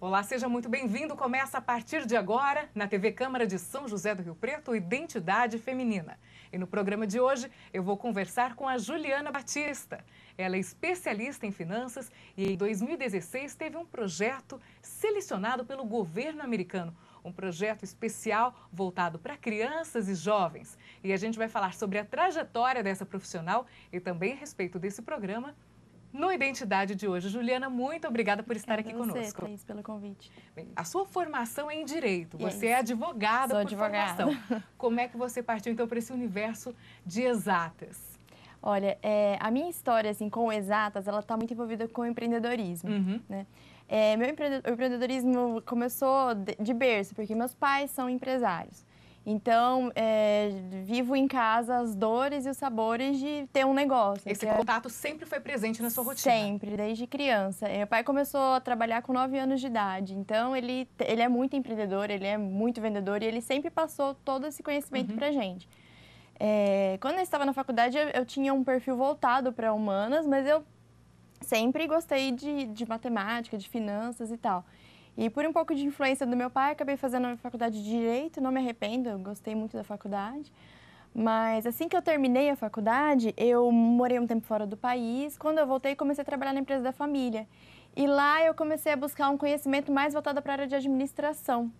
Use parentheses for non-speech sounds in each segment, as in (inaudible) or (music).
Olá, seja muito bem-vindo. Começa a partir de agora na TV Câmara de São José do Rio Preto, Identidade Feminina. E no programa de hoje eu vou conversar com a Juliana Batista. Ela é especialista em finanças e em 2016 teve um projeto selecionado pelo governo americano um projeto especial voltado para crianças e jovens. E a gente vai falar sobre a trajetória dessa profissional e também a respeito desse programa no Identidade de hoje. Juliana, muito obrigada por estar obrigada é, aqui você, conosco. Thaís, pelo convite. Bem, a sua formação é em direito, é você é advogada Sou por advogada. formação. (laughs) Como é que você partiu então para esse universo de exatas? Olha, é, a minha história assim com exatas, ela está muito envolvida com o empreendedorismo, uhum. né? É, meu empreendedorismo começou de berço, porque meus pais são empresários. Então, é, vivo em casa as dores e os sabores de ter um negócio. Esse é contato é... sempre foi presente na sua rotina? Sempre, desde criança. É, meu pai começou a trabalhar com 9 anos de idade. Então, ele, ele é muito empreendedor, ele é muito vendedor e ele sempre passou todo esse conhecimento uhum. pra gente. É, quando eu estava na faculdade, eu, eu tinha um perfil voltado para humanas, mas eu sempre gostei de, de matemática, de finanças e tal. E por um pouco de influência do meu pai, acabei fazendo a faculdade de Direito, não me arrependo, eu gostei muito da faculdade. Mas assim que eu terminei a faculdade, eu morei um tempo fora do país. Quando eu voltei, comecei a trabalhar na empresa da família. E lá eu comecei a buscar um conhecimento mais voltado para a área de administração.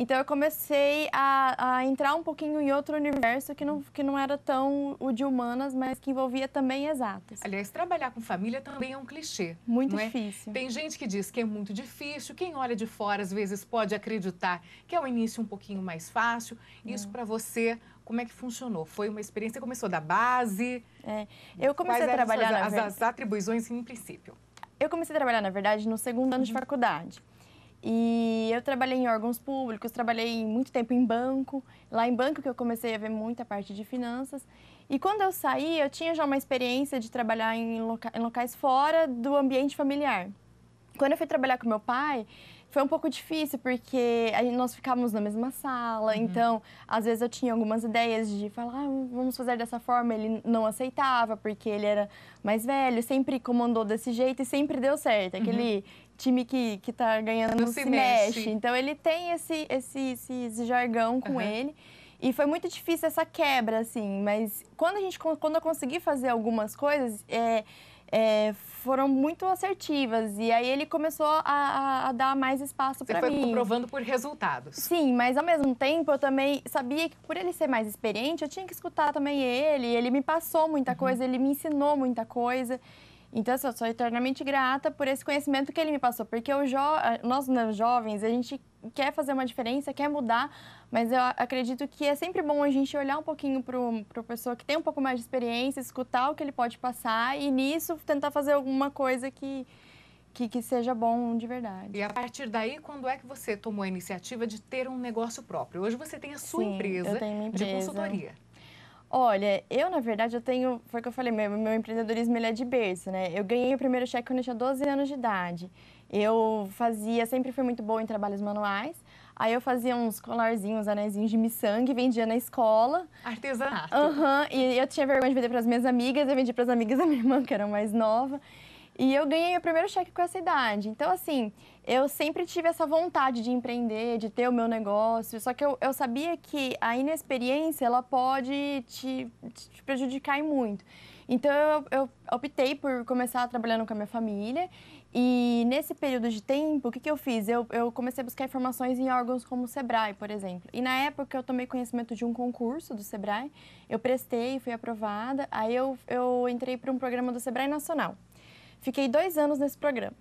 Então eu comecei a, a, entrar um pouquinho em outro universo que não, que não era tão o de humanas, mas que envolvia também exatas. Aliás, trabalhar com família também é um clichê. Muito é? difícil. É? Tem gente que diz que é muito difícil, quem olha de fora às vezes pode acreditar que é o um início um pouquinho mais fácil. É. Isso para você, como é que funcionou? Foi uma experiência, começou da base? É. Eu comecei Quais a trabalhar... As, as, as atribuições em princípio? Eu comecei a trabalhar, na verdade, no segundo ano uhum. de faculdade. E eu trabalhei em órgãos públicos, trabalhei muito tempo em banco. Lá em banco que eu comecei a ver muita parte de finanças. E quando eu saí, eu tinha já uma experiência de trabalhar em, locais fora do ambiente familiar. Quando eu fui trabalhar com meu pai, foi um pouco difícil, porque gente, nós ficávamos na mesma sala, uhum. então às vezes eu tinha algumas ideias de falar, ah, vamos fazer dessa forma. Ele não aceitava, porque ele era mais velho, sempre comandou desse jeito e sempre deu certo. Uhum. Aquele uhum. time que, que tá ganhando não, não se, se mexe. mexe. Então ele tem esse, esse, esse, esse jargão com uhum. ele. E foi muito difícil essa quebra, assim, mas quando a gente quando eu consegui fazer algumas coisas, é, é, foram muito assertivas. E aí ele começou a, a dar mais espaço para mim. Você foi comprovando por resultados. Sim, mas ao mesmo tempo eu também sabia que por ele ser mais experiente, eu tinha que escutar também ele. Ele me passou muita uhum. coisa, ele me ensinou muita coisa. Então, assim, eu sou eternamente grata por esse conhecimento que ele me passou, porque o jo... nós, né, jovens, a gente quer fazer uma diferença, quer mudar, mas eu acredito que é sempre bom a gente olhar um pouquinho para a pessoa que tem um pouco mais de experiência, escutar o que ele pode passar e, nisso, tentar fazer alguma coisa que, que, que, seja bom de verdade. E a partir daí, quando é que você tomou a iniciativa de ter um negócio próprio? Hoje você tem a sua Sim, empresa, eu tenho empresa de consultoria. Olha, eu na verdade eu tenho, foi o que eu falei, meu, meu empreendedorismo ele é de berço, né? Eu ganhei o primeiro cheque quando eu tinha 12 anos de idade. Eu fazia, sempre fui muito boa em trabalhos manuais. Aí eu fazia uns colarzinhos, anéisinhos de miçangue, vendia na escola. Artesanato. Aham, uhum, e eu tinha vergonha de vender para as minhas amigas, eu vendia para as amigas da minha irmã, que era mais nova. E eu ganhei meu primeiro cheque com essa idade. Então, assim, eu sempre tive essa vontade de empreender, de ter o meu negócio. Só que eu, eu sabia que a inexperiência, ela pode te, te prejudicar muito. Então, eu, eu, optei por começar trabalhando com a minha família. E nesse período de tempo, o que, que eu fiz? Eu, eu comecei a buscar informações em órgãos como o SEBRAE, por exemplo. E na época, eu tomei conhecimento de um concurso do SEBRAE. Eu prestei, fui aprovada. Aí, eu, eu entrei para um programa do SEBRAE Nacional. Fiquei dois anos nesse programa.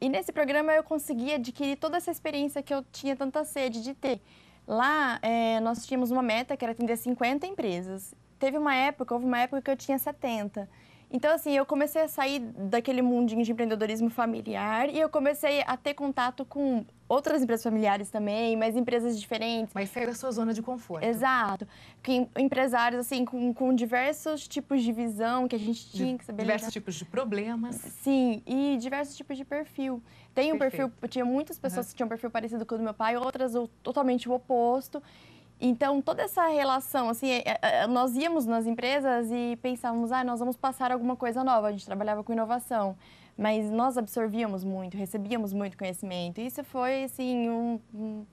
E nesse programa eu consegui adquirir toda essa experiência que eu tinha tanta sede de ter. Lá é, nós tínhamos uma meta que era atender 50 empresas. Teve uma época, houve uma época que eu tinha 70. Então, assim, eu comecei a sair daquele mundinho de empreendedorismo familiar e eu comecei a ter contato com outras empresas familiares também, mas empresas diferentes. Mas sair da sua zona de conforto. Exato. Que empresários, assim, com, com diversos tipos de visão que a gente tinha que saber. Diversos lidar. tipos de problemas. Sim, e diversos tipos de perfil. Tem um Perfeito. perfil, tinha muitas pessoas uhum. que tinham um perfil parecido com o do meu pai, outras o, totalmente o oposto. Então, toda essa relação, assim, é, é, é, nós íamos nas empresas e pensávamos, ah, nós vamos passar alguma coisa nova. A gente trabalhava com inovação, mas nós absorvíamos muito, recebíamos muito conhecimento. Isso foi, assim, um,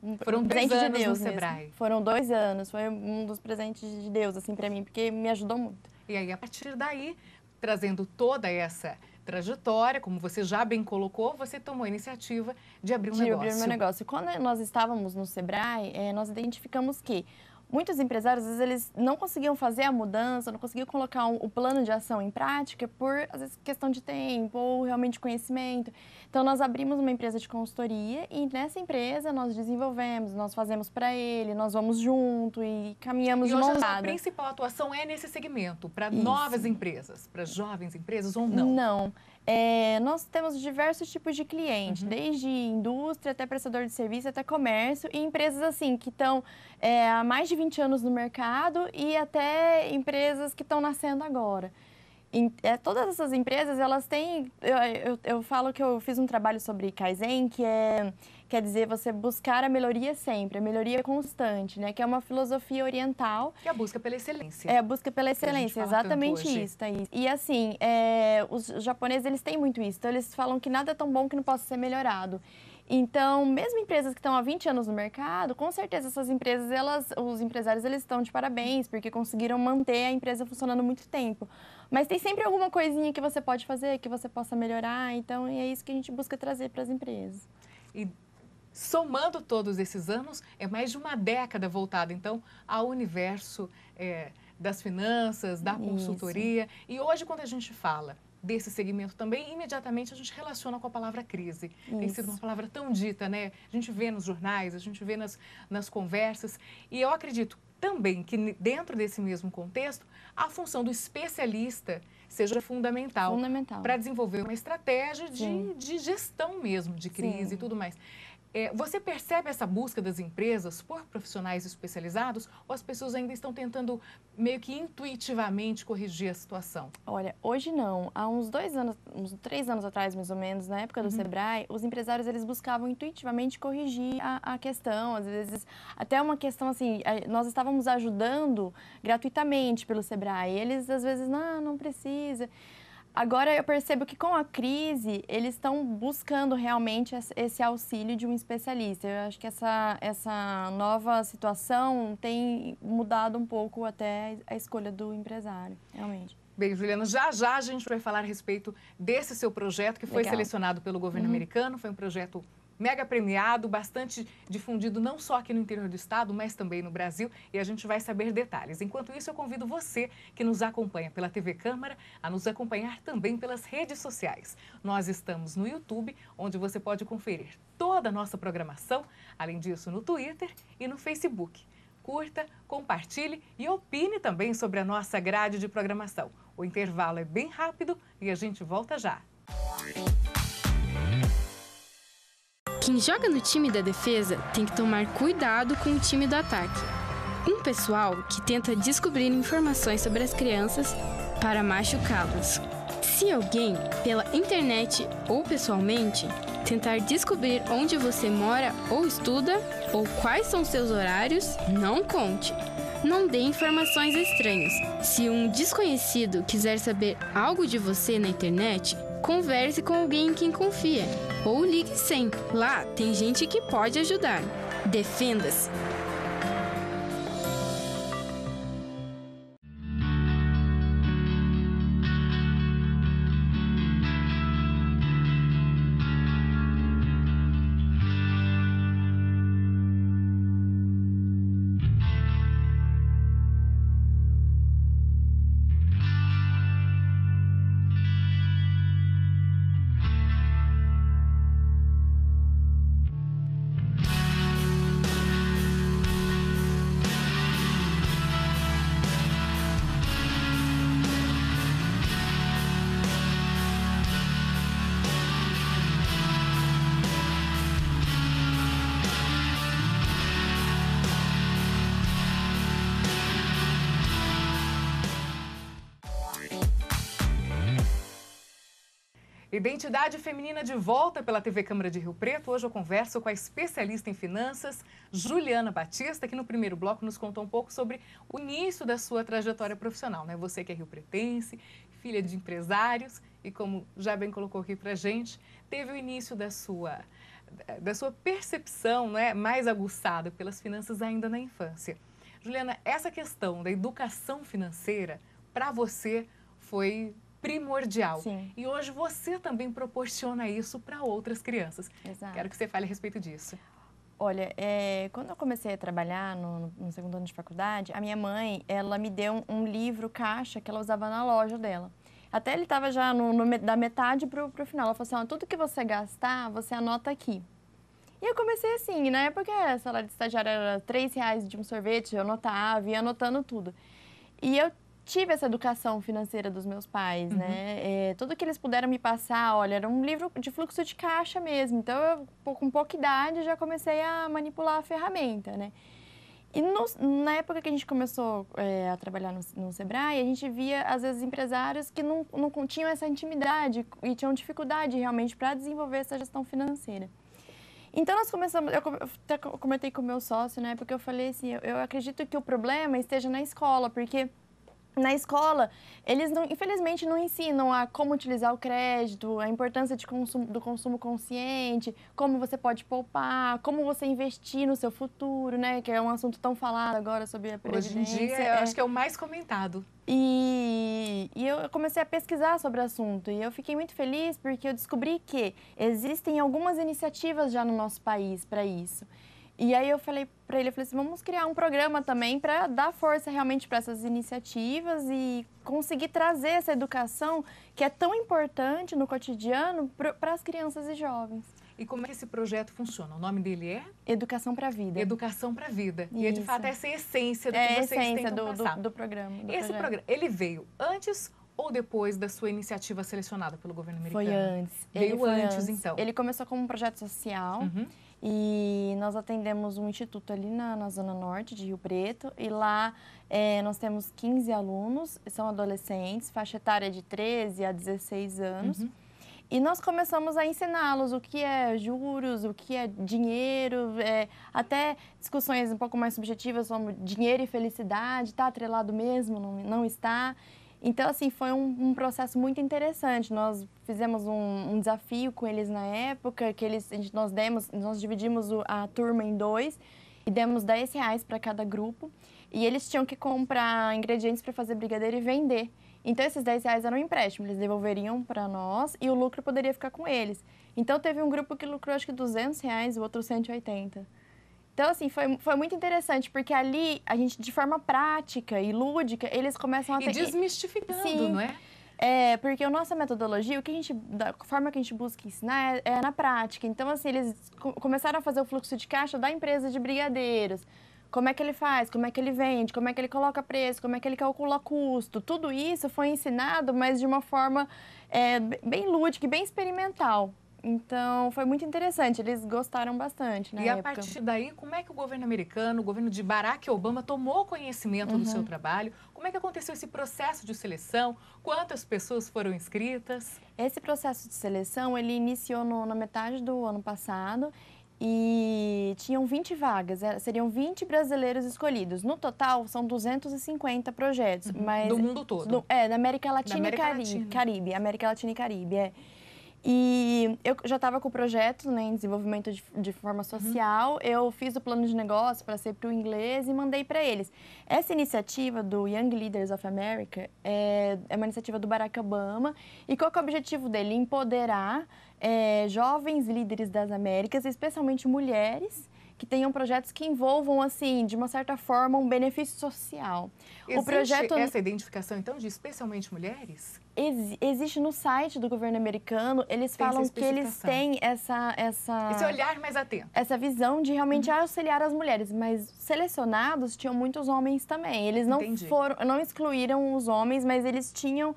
um Foram presente de Deus no Sebrae. Foram dois anos, foi um dos presentes de Deus, assim, para mim, porque me ajudou muito. E aí, a partir daí, trazendo toda essa trajetória, como você já bem colocou, você tomou a iniciativa de abrir um de negócio. De abrir um negócio. Quando nós estávamos no Sebrae, eh, nós identificamos que muitos empresários, às vezes, eles não conseguiam fazer a mudança, não conseguiam colocar um, o plano de ação em prática por, às vezes, questão de tempo ou realmente conhecimento. Então, nós abrimos uma empresa de consultoria e nessa empresa nós desenvolvemos, nós fazemos para ele, nós vamos junto e caminhamos e hoje de a principal atuação é nesse segmento, para novas empresas, para jovens empresas ou não? Não. É, nós temos diversos tipos de cliente, uhum. desde indústria até prestador de serviço, até comércio e empresas assim que estão é, há mais de 20 anos no mercado e até empresas que estão nascendo agora. Em, é, todas essas empresas, elas têm... Eu, eu, eu, falo que eu fiz um trabalho sobre Kaizen, que é quer dizer você buscar a melhoria sempre, a melhoria constante, né? Que é uma filosofia oriental. Que é a busca pela excelência. É a busca pela excelência, exatamente isso, Thaís. E assim, é, os japoneses, eles têm muito isso. Então, eles falam que nada é tão bom que não possa ser melhorado. Então, mesmo empresas que estão há 20 anos no mercado, com certeza essas empresas, elas, os empresários, eles estão de parabéns, porque conseguiram manter a empresa funcionando muito tempo. Mas tem sempre alguma coisinha que você pode fazer, que você possa melhorar, então é isso que a gente busca trazer para as empresas. E somando todos esses anos, é mais de uma década voltada, então, ao universo é, das finanças, da consultoria. E hoje, quando a gente fala desse segmento também, imediatamente a gente relaciona com a palavra crise. Isso. Tem sido uma palavra tão dita, né? A gente vê nos jornais, a gente vê nas, nas conversas. E eu acredito também que, dentro desse mesmo contexto, a função do especialista seja fundamental, fundamental. para desenvolver uma estratégia de, de gestão mesmo de crise Sim. e tudo mais. É, você percebe essa busca das empresas por profissionais especializados ou as pessoas ainda estão tentando meio que intuitivamente corrigir a situação? Olha, hoje não. Há uns dois anos, uns três anos atrás, mais ou menos, na época do uhum. Sebrae, os empresários eles buscavam intuitivamente corrigir a, a questão. Às vezes, até uma questão assim, nós estávamos ajudando gratuitamente pelo Sebrae. E eles, às vezes, não, não precisa. Agora eu percebo que com a crise eles estão buscando realmente esse auxílio de um especialista. Eu acho que essa, essa nova situação tem mudado um pouco até a escolha do empresário, realmente. Bem, Juliana, já já a gente vai falar a respeito desse seu projeto que foi Legal. selecionado pelo governo uhum. americano, foi um projeto mega premiado, bastante difundido não só aqui no interior do estado, mas também no Brasil, e a gente vai saber detalhes. Enquanto isso, eu convido você que nos acompanha pela TV Câmara a nos acompanhar também pelas redes sociais. Nós estamos no YouTube, onde você pode conferir toda a nossa programação, além disso, no Twitter e no Facebook. Curta, compartilhe e opine também sobre a nossa grade de programação. O intervalo é bem rápido e a gente volta já. Quem joga no time da defesa tem que tomar cuidado com o time do ataque. Um pessoal que tenta descobrir informações sobre as crianças para machucá-las. Se alguém, pela internet ou pessoalmente, tentar descobrir onde você mora ou estuda, ou quais são seus horários, não conte. Não dê informações estranhas. Se um desconhecido quiser saber algo de você na internet, Converse com alguém em quem confia ou ligue sem. Lá tem gente que pode ajudar. Defenda-se. Identidade Feminina de volta pela TV Câmara de Rio Preto. Hoje eu converso com a especialista em finanças, Juliana Batista, que no primeiro bloco nos contou um pouco sobre o início da sua trajetória profissional. Né? Você que é rio-pretense, filha de empresários e, como já bem colocou aqui para gente, teve o início da sua, da sua percepção né, mais aguçada pelas finanças ainda na infância. Juliana, essa questão da educação financeira, para você, foi primordial. Sim. E hoje você também proporciona isso para outras crianças. Exato. Quero que você fale a respeito disso. Olha, é, quando eu comecei a trabalhar no, no, segundo ano de faculdade, a minha mãe, ela me deu um, livro caixa que ela usava na loja dela. Até ele estava já no, no, da metade para o final. Ela falou assim, tudo que você gastar, você anota aqui. E eu comecei assim, na né? época a salário de estagiário era 3 reais de um sorvete, eu anotava, ia anotando tudo. E eu tive essa educação financeira dos meus pais, né? uhum. né? É, tudo que eles puderam me passar, olha, era um livro de fluxo de caixa mesmo. Então, eu, com pouca idade, já comecei a manipular a ferramenta, né? E no, na época que a gente começou é, a trabalhar no, no Sebrae, a gente via, às vezes, empresários que não, não tinham essa intimidade e tinham dificuldade realmente para desenvolver essa gestão financeira. Então nós começamos, eu até comentei com o meu sócio, né? Porque eu falei assim, eu, eu acredito que o problema esteja na escola, porque na escola, eles não, infelizmente não ensinam a como utilizar o crédito, a importância de consumo, do consumo consciente, como você pode poupar, como você investir no seu futuro, né? Que é um assunto tão falado agora sobre a previdência. Hoje em dia, é. eu acho que é o mais comentado. E, e eu comecei a pesquisar sobre o assunto e eu fiquei muito feliz porque eu descobri que existem algumas iniciativas já no nosso país para isso. E aí eu falei para ele, eu falei assim, vamos criar um programa também para dar força realmente para essas iniciativas e conseguir trazer essa educação que é tão importante no cotidiano para as crianças e jovens. E como é que esse projeto funciona? O nome dele é? Educação para a Vida. Educação para a Vida. Isso. E é de fato essa é a essência do é que vocês essência tentam do, do, do, programa. Do esse programa, ele veio antes ou depois da sua iniciativa selecionada pelo governo americano? Foi antes. Veio antes, antes, então. Ele começou como um projeto social. Uhum. E nós atendemos um instituto ali na, na Zona Norte de Rio Preto. E lá é, nós temos 15 alunos, são adolescentes, faixa etária de 13 a 16 anos. Uhum. E nós começamos a ensiná-los o que é juros, o que é dinheiro, é, até discussões um pouco mais subjetivas como dinheiro e felicidade, está atrelado mesmo, não, não está. Então, assim, foi um, um processo muito interessante. Nós fizemos um, um, desafio com eles na época, que eles, gente, nós demos, nós dividimos a turma em dois e demos 10 reais para cada grupo. E eles tinham que comprar ingredientes para fazer brigadeiro e vender. Então, esses 10 reais eram um empréstimo, eles devolveriam para nós e o lucro poderia ficar com eles. Então, teve um grupo que lucrou acho que 200 reais, o outro 180. Então, assim, foi, foi muito interessante, porque ali a gente, de forma prática e lúdica, eles começam a... E desmistificando, Sim. não é? É, porque a nossa metodologia, o que a gente, da forma que a gente busca ensinar é, é na prática. Então, assim, eles começaram a fazer o fluxo de caixa da empresa de brigadeiros. Como é que ele faz, como é que ele vende, como é que ele coloca preço, como é que ele calcula custo. Tudo isso foi ensinado, mas de uma forma é, bem lúdica e bem experimental. Então, foi muito interessante, eles gostaram bastante, né? E época. a partir daí, como é que o governo americano, o governo de Barack Obama, tomou conhecimento uhum. do seu trabalho? Como é que aconteceu esse processo de seleção? Quantas pessoas foram inscritas? Esse processo de seleção, ele iniciou no, na metade do ano passado e tinham 20 vagas, seriam 20 brasileiros escolhidos. No total, são 250 projetos. Uhum. Mas, do mundo todo? Do, é, da América Latina, da América e Caribe, Latina. Caribe. América Latina e Caribe, é. E eu já estava com o projeto né, em desenvolvimento de, de forma social. Uhum. Eu fiz o plano de negócio para ser para o inglês e mandei para eles. Essa iniciativa do Young Leaders of America é, é, uma iniciativa do Barack Obama. E qual é o objetivo dele? Empoderar é, jovens líderes das Américas, especialmente mulheres, que tenham projetos que envolvam, assim, de uma certa forma, um benefício social. Existe o projeto essa identificação, então, de especialmente mulheres? Ex existe no site do governo americano, eles falam que eles têm essa, essa. Esse olhar mais atento. Essa visão de realmente uhum. auxiliar as mulheres, mas selecionados tinham muitos homens também. Eles não Entendi. foram, não excluíram os homens, mas eles tinham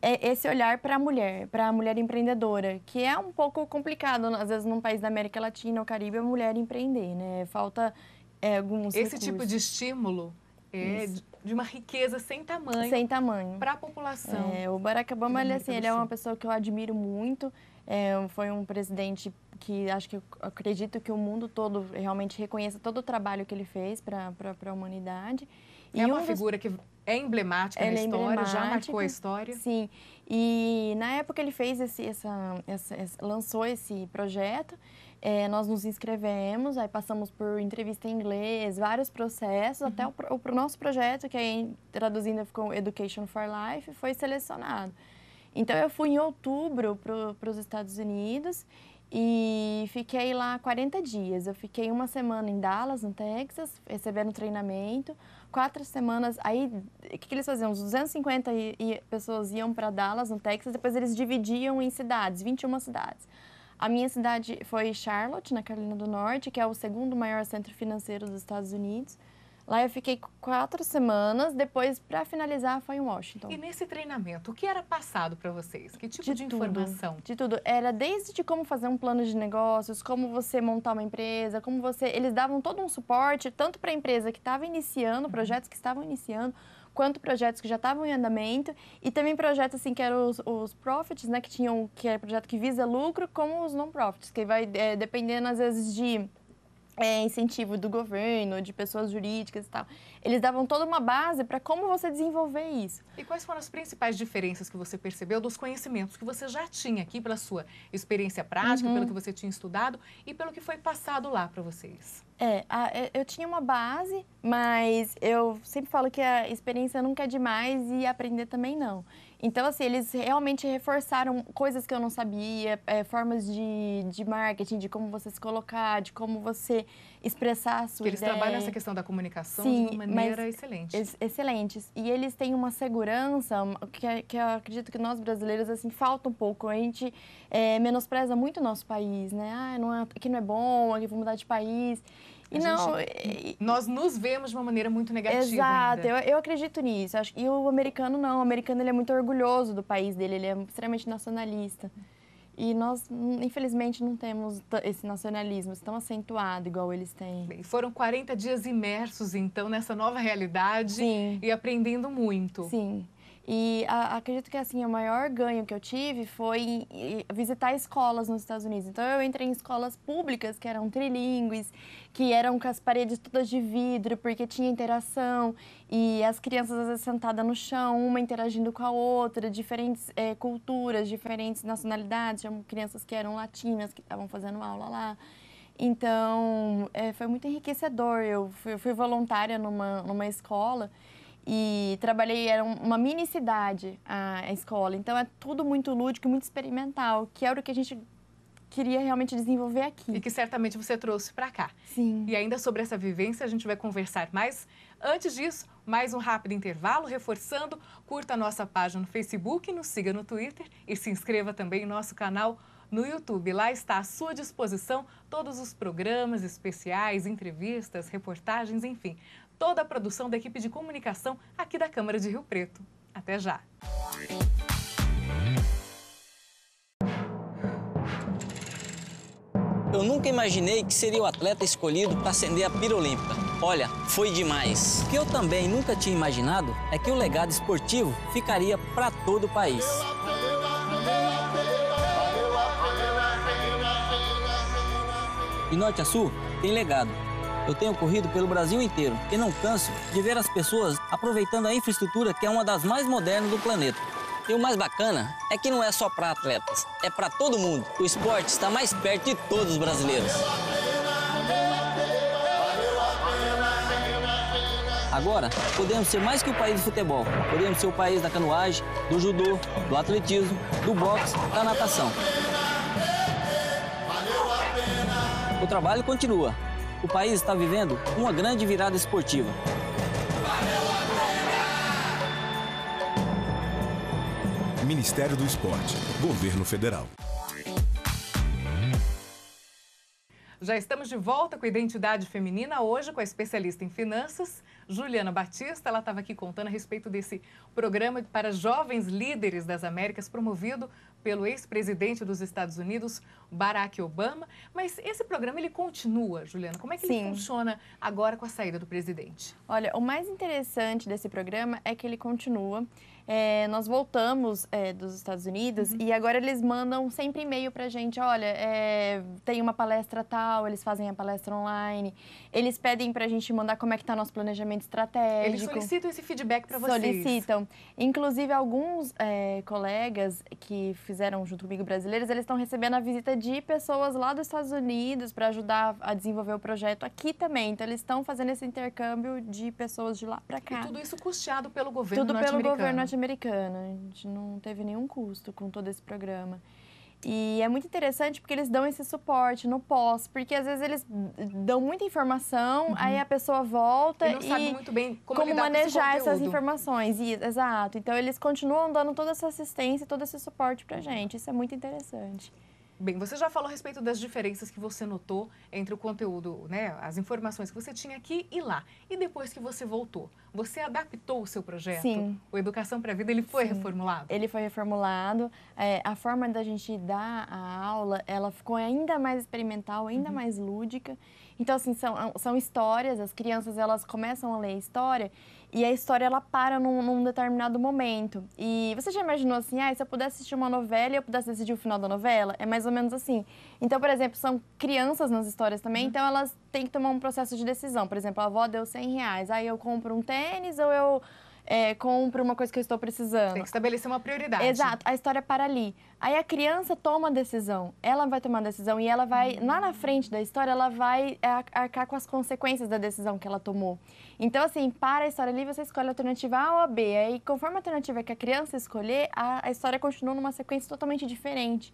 é, esse olhar para a mulher, para a mulher empreendedora, que é um pouco complicado, às vezes, num país da América Latina ou Caribe, a mulher empreender, né? Falta é, alguns. Esse recursos. tipo de estímulo é, de, de uma riqueza sem tamanho. Sem tamanho. Para a população. É, o Barack Obama, ele, é assim, ele é uma pessoa que eu admiro muito. É, foi um presidente que acho que acredito que o mundo todo realmente reconheça todo o trabalho que ele fez para a humanidade. É e é uma um figura que é emblemática Ela na é história, é emblemática, já marcou a história. Sim, e na época ele fez esse, essa, essa, essa lançou esse projeto é, nós nos inscrevemos, aí passamos por entrevista em inglês, vários processos, uhum. até o, o, o, nosso projeto, que aí traduzindo ficou Education for Life, foi selecionado. Então eu fui em outubro para os Estados Unidos e fiquei lá 40 dias. Eu fiquei uma semana em Dallas, no Texas, recebendo treinamento. Quatro semanas. Aí, o que, que, eles faziam? Uns 250 e, e pessoas iam para Dallas, no Texas, depois eles dividiam em cidades, 21 cidades. A minha cidade foi Charlotte, na Carolina do Norte, que é o segundo maior centro financeiro dos Estados Unidos. Lá eu fiquei quatro semanas, depois, para finalizar, foi em Washington. E nesse treinamento, o que era passado para vocês? Que tipo de, de tudo, informação? De tudo. Era desde de como fazer um plano de negócios, como você montar uma empresa, como você. Eles davam todo um suporte, tanto para a empresa que estava iniciando, uhum. projetos que estavam iniciando, quanto projetos que já estavam em andamento e também projetos assim que eram os, os profits, né, que tinham que era projeto que visa lucro, como os non-profits, que vai é, dependendo às vezes de é, incentivo do governo, de pessoas jurídicas e tal. Eles davam toda uma base para como você desenvolver isso. E quais foram as principais diferenças que você percebeu dos conhecimentos que você já tinha aqui pela sua experiência prática, uhum. pelo que você tinha estudado e pelo que foi passado lá para vocês? É, a, eu tinha uma base, mas eu sempre falo que a experiência nunca é demais e aprender também não. Então, assim, eles realmente reforçaram coisas que eu não sabia, é, formas de, de marketing, de como você se colocar, de como você expressar a sua eles ideia. Eles trabalham essa questão da comunicação Sim, de uma maneira excelente. Ex excelentes. E eles têm uma segurança que, que eu acredito que nós brasileiros, assim, falta um pouco. A gente é, menospreza muito o nosso país, né? Ah, não é, aqui não é bom, aqui vou mudar de país. A não, gente, nós nos vemos de uma maneira muito negativa. Exato, eu, eu, acredito nisso. E o americano não, o americano ele é muito orgulhoso do país dele, ele é extremamente nacionalista. E nós, hum, infelizmente, não temos esse nacionalismo tão acentuado igual eles têm. Bem, foram 40 dias imersos, então, nessa nova realidade Sim. e aprendendo muito. Sim. E a, acredito que assim, o maior ganho que eu tive foi visitar escolas nos Estados Unidos. Então eu entrei em escolas públicas que eram trilingues que eram com as paredes todas de vidro, porque tinha interação e as crianças às vezes sentadas no chão, uma interagindo com a outra, diferentes é, culturas, diferentes nacionalidades, tinha crianças que eram latinas que estavam fazendo aula lá. Então é, foi muito enriquecedor. Eu fui, eu fui voluntária numa, numa escola e trabalhei, era uma mini cidade a escola, então é tudo muito lúdico, muito experimental, que era o que a gente queria realmente desenvolver aqui. E que certamente você trouxe para cá. Sim. E ainda sobre essa vivência a gente vai conversar mais. Antes disso, mais um rápido intervalo, reforçando, curta a nossa página no Facebook, nos siga no Twitter e se inscreva também em nosso canal no YouTube. Lá está à sua disposição todos os programas especiais, entrevistas, reportagens, enfim, toda a produção da equipe de comunicação aqui da Câmara de Rio Preto. Até já! Eu nunca imaginei que seria o atleta escolhido para acender a pira olímpica. Olha, foi demais. O que eu também nunca tinha imaginado é que o legado esportivo ficaria para todo o país. De norte a sul, tem legado. Eu tenho corrido pelo Brasil inteiro e não canso de ver as pessoas aproveitando a infraestrutura que é uma das mais modernas do planeta. E o mais bacana é que não é só para atletas, é para todo mundo. O esporte está mais perto de todos os brasileiros. Agora, podemos ser mais que o país do futebol. Podemos ser o país da canoagem, do judô, do atletismo, do boxe, da natação. O trabalho continua, o país está vivendo uma grande virada esportiva. Ministério do Esporte, Governo Federal. Já estamos de volta com a Identidade Feminina, hoje com a especialista em finanças, Juliana Batista, ela estava aqui contando a respeito desse programa para jovens líderes das Américas, promovido pelo ex-presidente dos Estados Unidos, Barack Obama. Mas esse programa, ele continua, Juliana? Como é que Sim. ele funciona agora com a saída do presidente? Olha, o mais interessante desse programa é que ele continua. É, nós voltamos é, dos Estados Unidos uhum. e agora eles mandam sempre e-mail a gente, olha, é, tem uma palestra tal, eles fazem a palestra online, eles pedem para a gente mandar como é que está nosso planejamento estratégico. Eles solicitam esse feedback para vocês. Solicitam. Inclusive, alguns é, colegas que fizeram junto comigo brasileiros, eles estão recebendo a visita de pessoas lá dos Estados Unidos para ajudar a desenvolver o projeto aqui também. Então, eles estão fazendo esse intercâmbio de pessoas de lá para cá. E tudo isso custeado pelo governo norte-americano norte-americana. A gente não teve nenhum custo com todo esse programa. E é muito interessante porque eles dão esse suporte no pós, porque às vezes eles dão muita informação, uhum. aí a pessoa volta e não e sabe muito bem como, como manejar essas informações. E, exato. Então eles continuam dando toda essa assistência e todo esse suporte pra gente. Isso é muito interessante. Bem, você já falou a respeito das diferenças que você notou entre o conteúdo, né, as informações que você tinha aqui e lá. E depois que você voltou, você adaptou o seu projeto? Sim. O Educação para a Vida, ele foi Sim. reformulado? Ele foi reformulado. É, a forma da gente dar a aula, ela ficou ainda mais experimental, ainda uhum. mais lúdica. Então, assim, são, são histórias, as crianças, elas começam a ler a história e a história ela para num, num, determinado momento. E você já imaginou assim, ah, se eu pudesse assistir uma novela e eu pudesse decidir o final da novela? É mais ou menos assim. Então, por exemplo, são crianças nas histórias também, uhum. então elas têm que tomar um processo de decisão. Por exemplo, a avó deu 100 reais, aí eu compro um tênis ou eu é, uma coisa que eu estou precisando. Tem que estabelecer uma prioridade. Exato, a história para ali. Aí a criança toma a decisão, ela vai tomar a decisão e ela vai, hum. lá na frente da história, ela vai arcar com as consequências da decisão que ela tomou. Então, assim, para a história ali, você escolhe a alternativa A ou a B. Aí, conforme a alternativa que a criança escolher, a, a história continua numa sequência totalmente diferente.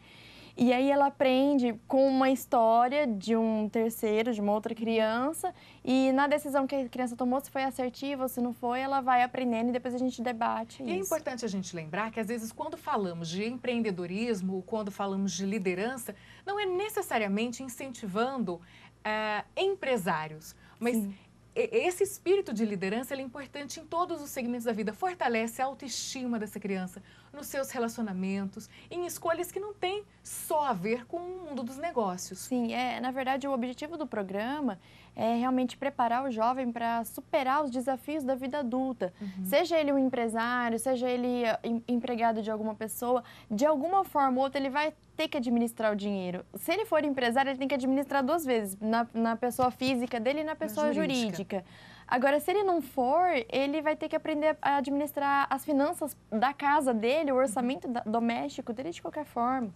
E aí ela aprende com uma história de um terceiro, de uma outra criança, e na decisão que a criança tomou, se foi assertiva ou se não foi, ela vai aprendendo e depois a gente debate. E é isso. é importante a gente lembrar que às vezes quando falamos de empreendedorismo ou quando falamos de liderança, não é necessariamente incentivando eh, empresários, mas Sim esse espírito de liderança é importante em todos os segmentos da vida. Fortalece a autoestima dessa criança, nos seus relacionamentos, em escolhas que não têm só a ver com o mundo dos negócios. Sim, é, na verdade o objetivo do programa é realmente preparar o jovem para superar os desafios da vida adulta. Uhum. Seja ele um empresário, seja ele eh, em, empregado de alguma pessoa, de alguma forma ou outra ele vai ter que administrar o dinheiro. Se ele for empresário, ele tem que administrar duas vezes, na, na pessoa física dele e na pessoa na jurídica. jurídica. Agora, se ele não for, ele vai ter que aprender a administrar as finanças da casa dele, o orçamento doméstico dele de qualquer forma.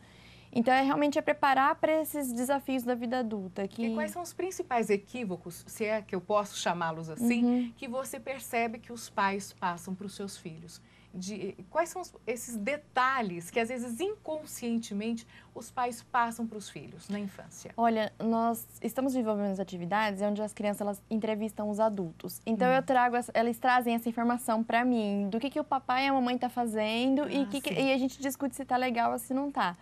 Então, é realmente é preparar para esses desafios da vida adulta. Que... E quais são os principais equívocos, se é que eu posso chamá-los assim, uhum. que você percebe que os pais passam para os seus filhos? de quais são esses detalhes que às vezes inconscientemente os pais passam para os filhos na infância? Olha, nós estamos desenvolvendo as atividades é onde as crianças elas entrevistam os adultos. Então hum. eu trago, elas trazem essa informação para mim do que, que o papai e a mamãe tá fazendo ah, e, que que, e a gente discute se tá legal ou se não tá.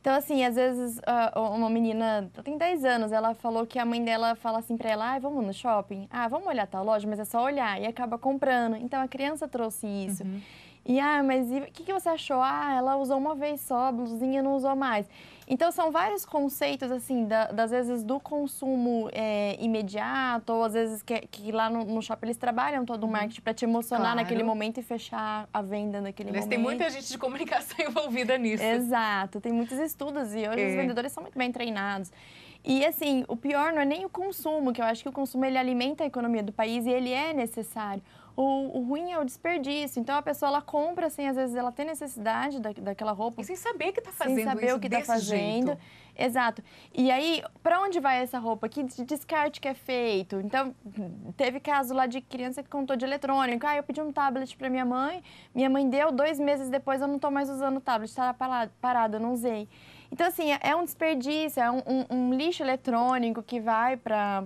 Então, assim, às vezes ah, uma menina, tem 10 anos, ela falou que a mãe dela fala assim pra ela, ah, vamos no shopping? Ah, vamos olhar tal loja, mas é só olhar. E acaba comprando. Então, a criança trouxe isso. Uhum. E, ah, mas o que, que você achou? Ah, ela usou uma vez só, a blusinha não usou mais. Então, são vários conceitos, assim, da, das vezes do consumo é, imediato, ou às vezes que, que lá no, no, shopping eles trabalham todo o uhum. marketing para te emocionar claro. naquele momento e fechar a venda naquele Mas momento. Mas tem muita gente de comunicação (laughs) envolvida nisso. Exato, tem muitos estudos e hoje é. os vendedores são muito bem treinados. E assim, o pior não é nem o consumo, que eu acho que o consumo ele alimenta a economia do país e ele é necessário. O, o, ruim é o desperdício. Então a pessoa ela compra assim, às vezes ela tem necessidade da, daquela roupa. E sem saber que está fazendo Sem saber o que está fazendo. Jeito. Exato. E aí, para onde vai essa roupa? Que descarte que é feito? Então, teve caso lá de criança que contou de eletrônico. Ah, eu pedi um tablet para minha mãe, minha mãe deu, dois meses depois eu não estou mais usando o tablet, estava tá parado, parado, eu não usei. Então, assim, é, é um desperdício, é um, um, um lixo eletrônico que vai para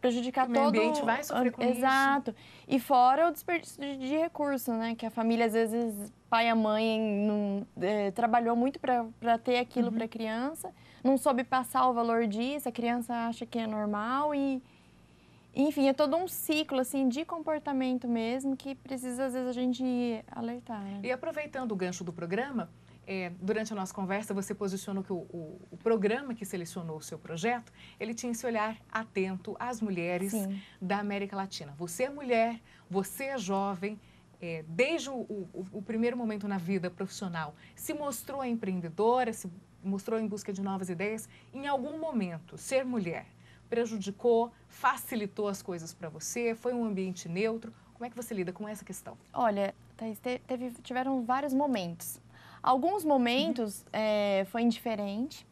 prejudicar o todo... O ambiente vai sofrer com Exato. Isso. E fora o desperdício de, de recursos, né? Que a família, às vezes, pai e mãe não, é, trabalhou muito para ter aquilo uhum. para a criança, não soube passar o valor disso, a criança acha que é normal e... Enfim, é todo um ciclo assim de comportamento mesmo que precisa às vezes a gente alertar. Né? E aproveitando o gancho do programa, é, durante a nossa conversa, você posicionou que o, o, o, programa que selecionou o seu projeto, ele tinha esse olhar atento às mulheres Sim. da América Latina. Você é mulher, você é jovem, é, desde o, o, primeiro momento na vida profissional, se mostrou empreendedora, se mostrou em busca de novas ideias. Em algum momento, ser mulher prejudicou, facilitou as coisas para você? Foi um ambiente neutro? Como é que você lida com essa questão? Olha, Thaís, teve, tiveram vários momentos Alguns momentos é, foi indiferente,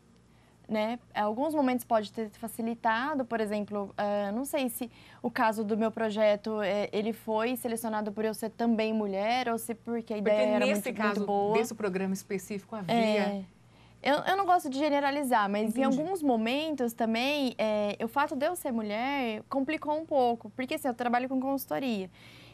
né? Alguns momentos pode ter facilitado, por exemplo, uh, não sei se o caso do meu projeto eh, ele foi selecionado por eu ser também mulher ou se porque a ideia porque era nesse muito, caso, muito boa. Nesse programa específico havia. É, eu, eu não gosto de generalizar, mas Entendi. em alguns momentos também, é, o fato de eu ser mulher complicou um pouco, porque assim, eu trabalho com consultoria.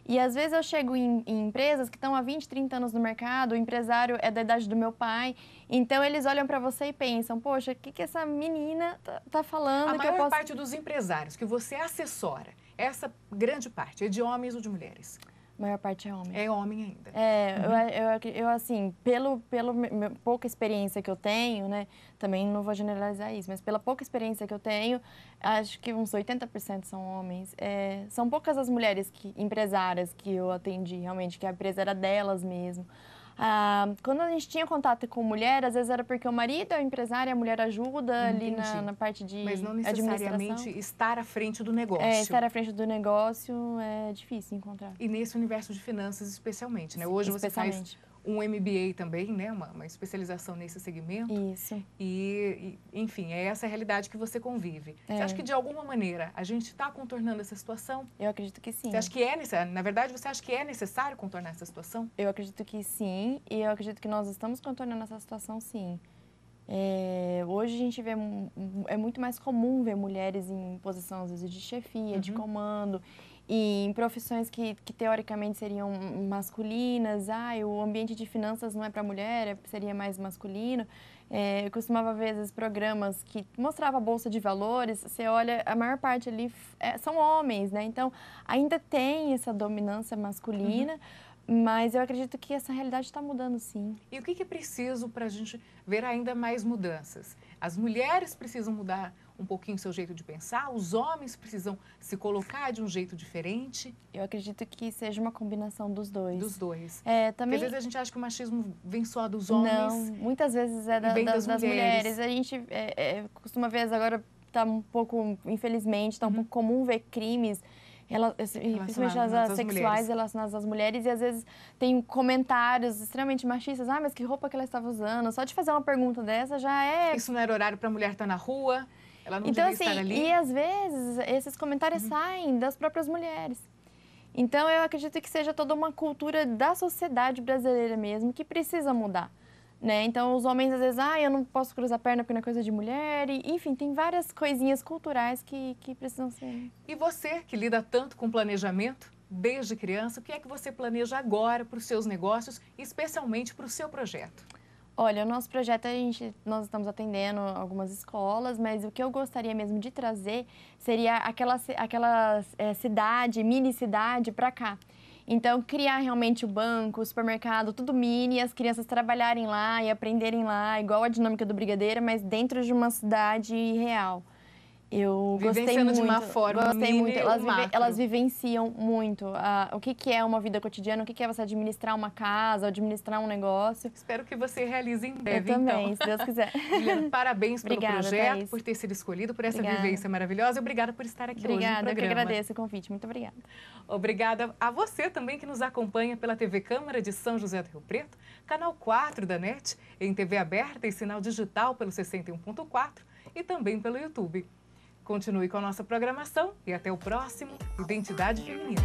E às vezes eu chego em, em empresas que estão há 20, 30 anos no mercado, o empresário é da idade do meu pai, então eles olham para você e pensam: poxa, o que, que essa menina tá, tá falando? A maior posso... parte dos empresários que você assessora, essa grande parte, é de homens ou de mulheres? A maior parte é homem. É homem ainda. É, uhum. eu, eu, eu, assim, pelo, pelo meu, pouca experiência que eu tenho, né? Também não vou generalizar isso, mas pela pouca experiência que eu tenho, acho que uns 80% são homens. É, são poucas as mulheres que, empresárias que eu atendi, realmente, que a empresa era delas mesmo. Ah, quando a gente tinha contato com mulher, às vezes era porque o marido é o empresário, a mulher ajuda Entendi. ali na, na, parte de Mas não necessariamente estar à frente do é, negócio. É, estar à frente do negócio é difícil encontrar. E nesse universo de finanças especialmente, né? Hoje você faz um MBA também, né? Uma, uma especialização nesse segmento. Isso. E, e, enfim, é essa realidade que você convive. É. Você acha que de alguma maneira a gente está contornando essa situação? Eu acredito que sim. Você acha que é necessário? Na verdade, você acha que é necessário contornar essa situação? Eu acredito que sim, e eu acredito que nós estamos contornando essa situação, sim. É, hoje a gente vê é muito mais comum ver mulheres em posição às vezes de chefia, uhum. de comando e em profissões que, que teoricamente seriam masculinas, ah, o ambiente de finanças não é para mulher, é, seria mais masculino. É, eu costumava ver, às vezes, programas que mostrava a bolsa de valores, você olha, a maior parte ali é, são homens, né? Então, ainda tem essa dominância masculina, uhum. mas eu acredito que essa realidade está mudando, sim. E o que, que é preciso para a gente ver ainda mais mudanças? As mulheres precisam mudar um pouquinho o seu jeito de pensar? Os homens precisam se colocar de um jeito diferente? Eu acredito que seja uma combinação dos dois. Dos dois. É, também... Porque às vezes a gente acha que o machismo vem só dos homens. Não, muitas vezes é da, da, das, das mulheres. mulheres. A gente é, é, costuma ver agora, está um pouco, infelizmente, está um uhum. pouco comum ver crimes ela, principalmente as sexuais mulheres. relacionadas às mulheres, e às vezes tem comentários extremamente machistas. Ah, mas que roupa que ela estava usando? Só de fazer uma pergunta dessa já é. Isso não era horário para mulher estar tá na rua? Ela não então, assim, estar ali. E às vezes esses comentários uhum. saem das próprias mulheres. Então, eu acredito que seja toda uma cultura da sociedade brasileira mesmo que precisa mudar. Né? Então, os homens às vezes, ah, eu não posso cruzar a perna porque não é coisa de mulher. E, enfim, tem várias coisinhas culturais que, que precisam ser. E você, que lida tanto com planejamento, desde criança, o que é que você planeja agora para os seus negócios, especialmente para o seu projeto? Olha, o nosso projeto, a gente, nós estamos atendendo algumas escolas, mas o que eu gostaria mesmo de trazer seria aquela, aquela é, cidade, mini cidade, para cá. Então, criar realmente o banco, o supermercado, tudo mini, as crianças trabalharem lá e aprenderem lá, igual a dinâmica do Brigadeiro, mas dentro de uma cidade real. Eu gostei muito. de uma forma gostei muito. Elas, vive, elas vivenciam muito uh, o que, que é uma vida cotidiana, o que, que é você administrar uma casa, administrar um negócio. Espero que você realize em breve, Eu também, então. se Deus quiser. Liliana, (laughs) parabéns pelo projeto, Thaís. por ter sido escolhido, por essa obrigada. vivência maravilhosa. Obrigada por estar aqui obrigada, hoje no programa. Obrigada, eu que agradeço o convite. Muito obrigada. Obrigada a você também que nos acompanha pela TV Câmara de São José do Rio Preto, canal 4 da NET, em TV aberta e sinal digital pelo 61.4 e também pelo YouTube. Continue com a nossa programação e até o próximo Identidade Feminina.